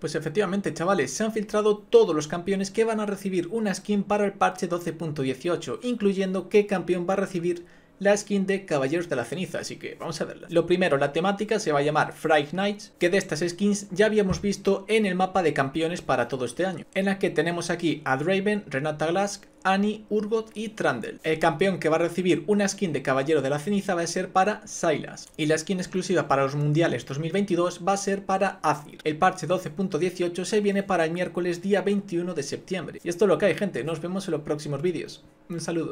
Pues efectivamente, chavales, se han filtrado todos los campeones que van a recibir una skin para el parche 12.18, incluyendo qué campeón va a recibir la skin de Caballeros de la Ceniza, así que vamos a verla. Lo primero, la temática se va a llamar Fright Nights, que de estas skins ya habíamos visto en el mapa de campeones para todo este año, en la que tenemos aquí a Draven, Renata Glask, Annie, Urgot y Trundle. El campeón que va a recibir una skin de Caballero de la Ceniza va a ser para Silas, y la skin exclusiva para los Mundiales 2022 va a ser para Azir. El parche 12.18 se viene para el miércoles día 21 de septiembre. Y esto es lo que hay gente, nos vemos en los próximos vídeos. Un saludo.